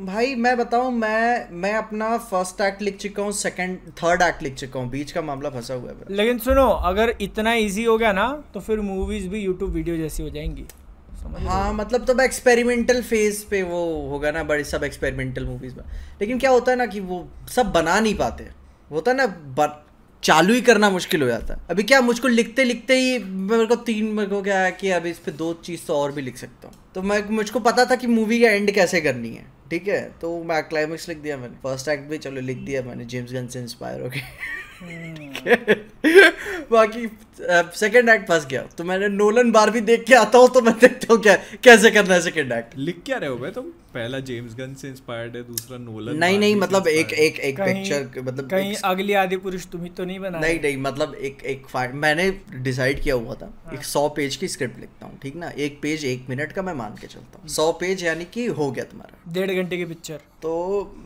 भाई मैं बताऊं मैं मैं अपना फर्स्ट एक्ट लिख चुका हूँ सेकंड थर्ड एक्ट लिख चुका हूँ बीच का मामला फंसा हुआ है लेकिन सुनो अगर इतना इजी हो गया ना तो फिर मूवीज भी यूट्यूब वीडियो जैसी हो जाएंगी हाँ मतलब तब तो एक्सपेरिमेंटल फेज पे वो होगा ना बड़े सब एक्सपेरिमेंटल मूवीज में लेकिन क्या होता है ना कि वो सब बना नहीं पाते होता है ना चालू ही करना मुश्किल हो जाता है अभी क्या मुझको लिखते लिखते ही मेरे को तीन मेरे को क्या है कि अभी इस पर दो चीज़ तो और भी लिख सकता हूँ तो मैं मुझको पता था कि मूवी का एंड कैसे करनी है ठीक है तो मैं क्लाइमेक्स लिख दिया मैंने फर्स्ट एक्ट भी चलो लिख दिया मैंने जेम्स गन से इंस्पायर हो गया Hmm. बाकी सेकंड एक्ट फंस गया तो मैंने नोलन बार भी देख के आता हूँ तो मैं देखता हूँ क्या कैसे करना है सेकंड एक्ट लिख क्या रहे हो भाई तुम पहला जेम्स गन से इंस्पायर्ड है दूसरा नोलन मतलब मतलब तो नहीं नहीं मतलब एक एक एक पिक्चर मतलब कहीं अगली आदि पुरुष तुम ही तो नहीं बना नहीं नहीं मतलब एक एक मैंने डिसाइड किया हुआ था हाँ। एक सौ पेज की स्क्रिप्ट लिखता हूँ ठीक ना एक पेज एक मिनट का मैं मान के चलता हूँ हम्म। सौ पेज यानी कि हो गया तुम्हारा डेढ़ घंटे की पिक्चर तो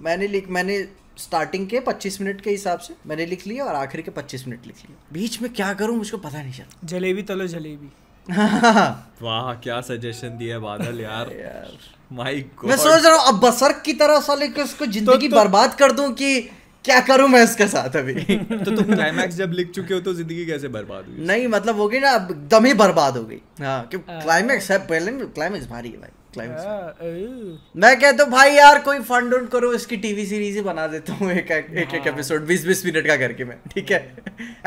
मैंने लिख मैंने स्टार्टिंग के 25 मिनट के हिसाब से मैंने लिख लिया और आखिरी के 25 मिनट लिख लिया बीच में क्या करूं मुझको पता नहीं चला जलेबी तलो जलेबी वाह क्या सजेशन दिया बादल यार माय गॉड मैं सोच रहा हूं अब बसर की तरह साले को उसको तो जिंदगी तो, तो, बर्बाद कर दूं कि क्या करूं मैं इसके साथ अभी तो तुम तो क्लाइमैक्स जब लिख चुके हो तो जिंदगी कैसे बर्बाद हुई नहीं मतलब हो गई ना अब दम ही बर्बाद हो गई हां क्योंकि क्लाइमैक्स है पहले क्लाइमैक्स भारी है भाई क्लाइमेक्स uh. मैं कहता हूँ भाई यार कोई फंड उंड करो इसकी टीवी सीरीज ही बना देता हूँ एक एक एक एपिसोड हाँ। बीस बीस मिनट का करके मैं ठीक है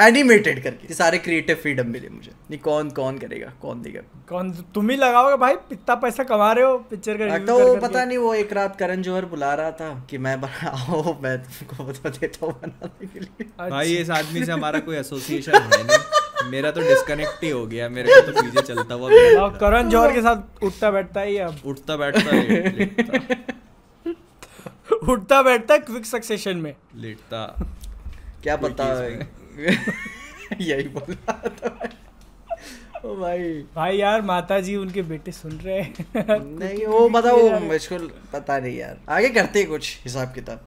एनिमेटेड करके सारे क्रिएटिव फ्रीडम मिले मुझे नहीं कौन कौन करेगा कौन देगा कौन तुम ही लगाओगे भाई इतना पैसा कमा रहे हो पिक्चर का तो कर पता नहीं वो एक रात करण जोहर बुला रहा था कि मैं बनाओ मैं तुमको बता देता हूँ बनाने के लिए अच्छा। भाई इस आदमी से हमारा कोई एसोसिएशन है नहीं मेरा तो डिस्कनेक्ट ही हो गया मेरे को तो पीछे चलता हुआ करण जौहर के साथ उठता बैठता ही अब उठता बैठता है उठता बैठता क्विक सक्सेशन में लेटता क्या पता यही बोला था ओ भाई भाई यार माता जी उनके बेटे सुन रहे हैं नहीं वो पता वो मुझको पता नहीं यार आगे करते कुछ हिसाब किताब